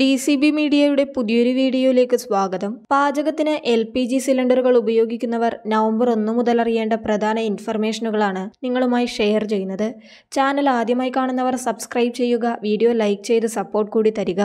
D C B മീഡിയയുടെ പുതിയൊരു വീഡിയോയിലേക്ക് സ്വാഗതം പാചകത്തിന് എൽ പി ജി സിലിണ്ടറുകൾ ഉപയോഗിക്കുന്നവർ നവംബർ ഒന്ന് മുതൽ അറിയേണ്ട പ്രധാന ഇൻഫർമേഷനുകളാണ് നിങ്ങളുമായി ഷെയർ ചെയ്യുന്നത് ചാനൽ ആദ്യമായി കാണുന്നവർ സബ്സ്ക്രൈബ് ചെയ്യുക വീഡിയോ ലൈക്ക് ചെയ്ത് സപ്പോർട്ട് കൂടി തരിക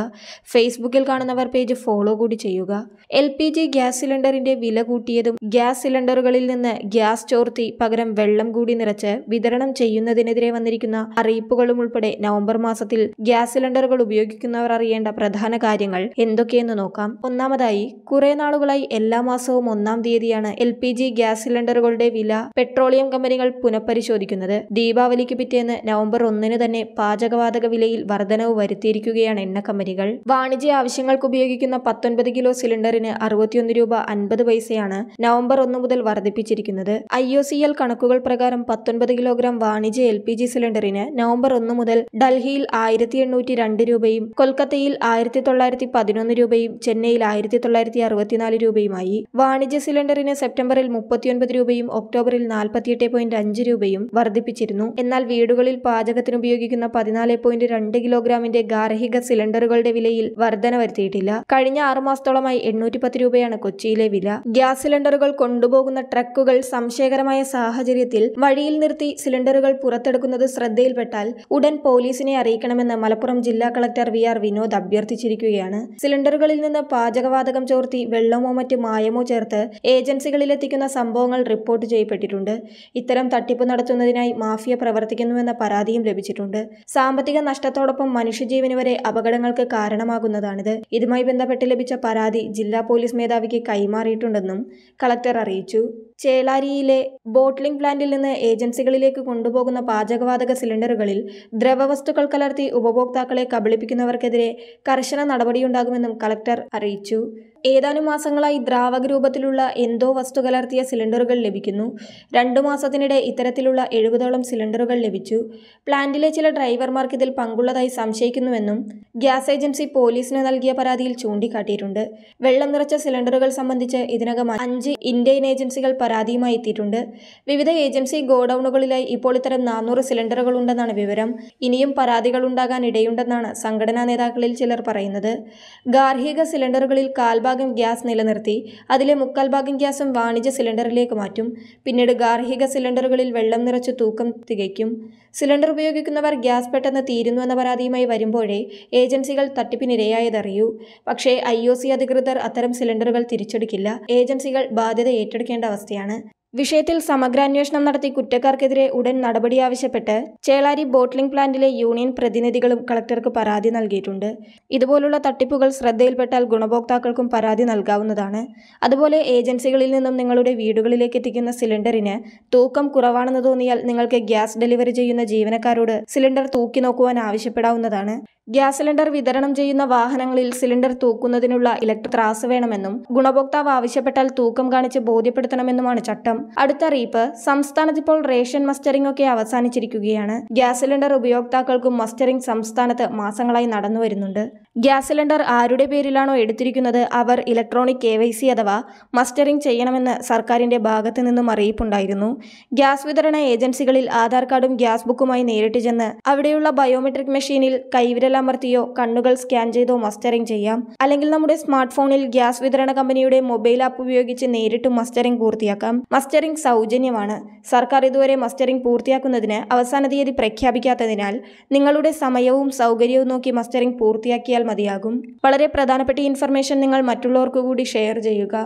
ഫേസ്ബുക്കിൽ കാണുന്നവർ പേജ് ഫോളോ കൂടി ചെയ്യുക എൽ പി ജി ഗ്യാസ് സിലിണ്ടറിന്റെ വില കൂട്ടിയതും ഗ്യാസ് സിലിണ്ടറുകളിൽ നിന്ന് ഗ്യാസ് ചോർത്തി പകരം വെള്ളം കൂടി നിറച്ച് വിതരണം ചെയ്യുന്നതിനെതിരെ വന്നിരിക്കുന്ന അറിയിപ്പുകളും ഉൾപ്പെടെ നവംബർ മാസത്തിൽ ഗ്യാസ് സിലിണ്ടറുകൾ ഉപയോഗിക്കുന്നവർ അറിയേണ്ട പ്രധാന കാര്യങ്ങൾ എന്തൊക്കെയെന്ന് നോക്കാം ഒന്നാമതായി കുറെ നാളുകളായി എല്ലാ മാസവും ഒന്നാം തീയതിയാണ് എൽ പി ജി ഗ്യാസ് സിലിണ്ടറുകളുടെ വില പെട്രോളിയം കമ്പനികൾ പുനഃപരിശോധിക്കുന്നത് ദീപാവലിക്ക് പിറ്റേന്ന് നവംബർ ഒന്നിന് തന്നെ പാചകവാതക വിലയിൽ വർധനവ് വരുത്തിയിരിക്കുകയാണ് എണ്ണ കമ്പനികൾ വാണിജ്യ ആവശ്യങ്ങൾക്ക് ഉപയോഗിക്കുന്ന പത്തൊൻപത് കിലോ സിലിണ്ടറിന് അറുപത്തിയൊന്ന് രൂപ അൻപത് പൈസയാണ് നവംബർ ഒന്ന് മുതൽ വർദ്ധിപ്പിച്ചിരിക്കുന്നത് ഐ ഒ സി എൽ കണക്കുകൾ പ്രകാരം പത്തൊൻപത് കിലോഗ്രാം വാണിജ്യ എൽ പി ജി സിലിണ്ടറിന് നവംബർ ഒന്ന് മുതൽ ഡൽഹിയിൽ ആയിരത്തി എണ്ണൂറ്റി രണ്ട് രൂപയും കൊൽക്കത്തയിൽ ആയിരത്തി തൊള്ളായിരത്തി പതിനൊന്ന് രൂപയും ചെന്നൈയിൽ ആയിരത്തി തൊള്ളായിരത്തി അറുപത്തിനാല് രൂപയുമായി വാണിജ്യ സിലിണ്ടറിന് സെപ്റ്റംബറിൽ മുപ്പത്തിയൊൻപത് രൂപയും ഒക്ടോബറിൽ നാൽപ്പത്തിയെട്ട് പോയിന്റ് അഞ്ച് രൂപയും വർദ്ധിപ്പിച്ചിരുന്നു എന്നാൽ വീടുകളിൽ പാചകത്തിന് ഉപയോഗിക്കുന്ന പതിനാല് പോയിന്റ് രണ്ട് കിലോഗ്രാമിന്റെ ഗാർഹിക സിലിണ്ടറുകളുടെ വിലയിൽ വർധന വരുത്തിയിട്ടില്ല കഴിഞ്ഞ ആറുമാസത്തോളമായി എണ്ണൂറ്റി പത്ത് രൂപയാണ് കൊച്ചിയിലെ വില ഗ്യാസ് സിലിണ്ടറുകൾ കൊണ്ടുപോകുന്ന ട്രക്കുകൾ സംശയകരമായ സാഹചര്യത്തിൽ വഴിയിൽ നിർത്തി സിലിണ്ടറുകൾ പുറത്തെടുക്കുന്നത് ശ്രദ്ധയിൽപ്പെട്ടാൽ ഉടൻ പോലീസിനെ അറിയിക്കണമെന്ന് മലപ്പുറം ജില്ലാ കളക്ടർ വി ആർ വിനോദ് അഭ്യർത്ഥിച്ചു പ്രവർത്തിച്ചിരിക്കുകയാണ് സിലിണ്ടറുകളിൽ നിന്ന് പാചകവാതകം ചോർത്തി വെള്ളമോ മറ്റ് മായമോ ചേർത്ത് ഏജൻസികളിലെത്തിക്കുന്ന സംഭവങ്ങൾ റിപ്പോർട്ട് ചെയ്യപ്പെട്ടിട്ടുണ്ട് ഇത്തരം തട്ടിപ്പ് നടത്തുന്നതിനായി മാഫിയ പ്രവർത്തിക്കുന്നുവെന്ന പരാതിയും ലഭിച്ചിട്ടുണ്ട് സാമ്പത്തിക നഷ്ടത്തോടൊപ്പം മനുഷ്യജീവന് വരെ അപകടങ്ങൾക്ക് കാരണമാകുന്നതാണിത് ഇതുമായി ബന്ധപ്പെട്ട് ലഭിച്ച പരാതി ജില്ലാ പോലീസ് മേധാവിക്ക് കൈമാറിയിട്ടുണ്ടെന്നും കളക്ടർ അറിയിച്ചു ചേലാരിയിലെ ബോട്ട്ലിംഗ് പ്ലാന്റിൽ നിന്ന് ഏജൻസികളിലേക്ക് കൊണ്ടുപോകുന്ന പാചകവാതക സിലിണ്ടറുകളിൽ ദ്രവവസ്തുക്കൾ കലർത്തി ഉപഭോക്താക്കളെ കബളിപ്പിക്കുന്നവർക്കെതിരെ കർശന നടപടിയുണ്ടാകുമെന്നും കളക്ടർ അറിയിച്ചു ഏതാനും മാസങ്ങളായി ദ്രാവക രൂപത്തിലുള്ള എന്തോ വസ്തു കലർത്തിയ സിലിണ്ടറുകൾ ലഭിക്കുന്നു രണ്ടു മാസത്തിനിടെ ഇത്തരത്തിലുള്ള എഴുപതോളം സിലിണ്ടറുകൾ ലഭിച്ചു പ്ലാന്റിലെ ചില ഡ്രൈവർമാർക്ക് ഇതിൽ പങ്കുള്ളതായി സംശയിക്കുന്നുവെന്നും ഗ്യാസ് ഏജൻസി പോലീസിന് നൽകിയ പരാതിയിൽ ചൂണ്ടിക്കാട്ടിയിട്ടുണ്ട് വെള്ളം നിറച്ച സിലിണ്ടറുകൾ സംബന്ധിച്ച് ഇതിനകം അഞ്ച് ഇന്ത്യൻ ഏജൻസികൾ പരാതിയുമായി എത്തിയിട്ടുണ്ട് വിവിധ ഏജൻസി ഗോഡൌണുകളിലായി ഇപ്പോൾ ഇത്തരം നാനൂറ് സിലിണ്ടറുകൾ ഉണ്ടെന്നാണ് വിവരം ഇനിയും പരാതികൾ ഉണ്ടാകാൻ ഇടയുണ്ടെന്നാണ് സംഘടനാ നേതാക്കളിൽ ചിലർ പറയുന്നത് ഗാർഹിക സിലിണ്ടറുകളിൽ കാൽ ഭാഗം ഗ്യാസ് നിലനിർത്തി അതിലെ മുക്കാൽ ഭാഗം ഗ്യാസും വാണിജ്യ സിലിണ്ടറിലേക്ക് മാറ്റും പിന്നീട് ഗാർഹിക സിലിണ്ടറുകളിൽ വെള്ളം നിറച്ച് തൂക്കം തികയ്ക്കും സിലിണ്ടർ ഉപയോഗിക്കുന്നവർ ഗ്യാസ് പെട്ടെന്ന് തീരുന്നു എന്ന പരാതിയുമായി വരുമ്പോഴേ ഏജൻസികൾ തട്ടിപ്പിനിരയായതറിയൂ പക്ഷേ ഐ അധികൃതർ അത്തരം സിലിണ്ടറുകൾ തിരിച്ചെടുക്കില്ല ഏജൻസികൾ ബാധ്യത ഏറ്റെടുക്കേണ്ട അവസ്ഥയാണ് വിഷയത്തിൽ സമഗ്രാന്വേഷണം നടത്തി കുറ്റക്കാർക്കെതിരെ ഉടൻ നടപടി ആവശ്യപ്പെട്ട് ചേളാരി ബോട്ട്ലിംഗ് പ്ലാന്റിലെ യൂണിയൻ പ്രതിനിധികളും കളക്ടർക്ക് പരാതി നൽകിയിട്ടുണ്ട് ഇതുപോലുള്ള തട്ടിപ്പുകൾ ശ്രദ്ധയിൽപ്പെട്ടാൽ ഗുണഭോക്താക്കൾക്കും പരാതി നൽകാവുന്നതാണ് അതുപോലെ ഏജൻസികളിൽ നിന്നും നിങ്ങളുടെ വീടുകളിലേക്ക് എത്തിക്കുന്ന സിലിണ്ടറിന് തൂക്കം കുറവാണെന്ന് തോന്നിയാൽ നിങ്ങൾക്ക് ഗ്യാസ് ഡെലിവറി ചെയ്യുന്ന ജീവനക്കാരോട് സിലിണ്ടർ തൂക്കി നോക്കുവാൻ ആവശ്യപ്പെടാവുന്നതാണ് ഗ്യാസ് സിലിണ്ടർ വിതരണം ചെയ്യുന്ന വാഹനങ്ങളിൽ സിലിണ്ടർ തൂക്കുന്നതിനുള്ള ഇലക്ട്രിക് ത്രാസ് വേണമെന്നും ഗുണഭോക്താവ് ആവശ്യപ്പെട്ടാൽ തൂക്കം കാണിച്ച് ബോധ്യപ്പെടുത്തണമെന്നുമാണ് ചട്ടം അടുത്ത അറിയിപ്പ് സംസ്ഥാനത്ത് ഇപ്പോൾ റേഷൻ മസ്റ്ററിംഗ് ഒക്കെ അവസാനിച്ചിരിക്കുകയാണ് ഗ്യാസ് സിലിണ്ടർ ഉപയോക്താക്കൾക്കും മസ്റ്ററിംഗ് സംസ്ഥാനത്ത് മാസങ്ങളായി നടന്നുവരുന്നുണ്ട് ഗ്യാസ് സിലിണ്ടർ ആരുടെ പേരിലാണോ എടുത്തിരിക്കുന്നത് അവർ ഇലക്ട്രോണിക് കെ വൈ സി അഥവാ മസ്റ്ററിംഗ് ചെയ്യണമെന്ന് സർക്കാരിൻ്റെ ഭാഗത്തു നിന്നും അറിയിപ്പുണ്ടായിരുന്നു ഗ്യാസ് വിതരണ ഏജൻസികളിൽ ആധാർ കാർഡും ഗ്യാസ് ബുക്കുമായി നേരിട്ട് ചെന്ന് അവിടെയുള്ള ബയോമെട്രിക് മെഷീനിൽ കൈവിരലമർത്തിയോ കണ്ണുകൾ സ്കാൻ ചെയ്തോ മസ്റ്ററിംഗ് ചെയ്യാം അല്ലെങ്കിൽ നമ്മുടെ സ്മാർട്ട് ഫോണിൽ ഗ്യാസ് വിതരണ കമ്പനിയുടെ മൊബൈൽ ആപ്പ് ഉപയോഗിച്ച് നേരിട്ട് മസ്റ്ററിംഗ് പൂർത്തിയാക്കാം മസ്റ്ററിംഗ് സൗജന്യമാണ് സർക്കാർ ഇതുവരെ മസ്റ്ററിംഗ് പൂർത്തിയാക്കുന്നതിന് അവസാന തീയതി പ്രഖ്യാപിക്കാത്തതിനാൽ നിങ്ങളുടെ സമയവും സൗകര്യവും നോക്കി മസ്റ്ററിംഗ് പൂർത്തിയാക്കിയാൽ മതിയാകും വളരെ പ്രധാനപ്പെട്ട ഇൻഫർമേഷൻ നിങ്ങൾ മറ്റുള്ളവർക്ക് കൂടി ഷെയർ ചെയ്യുക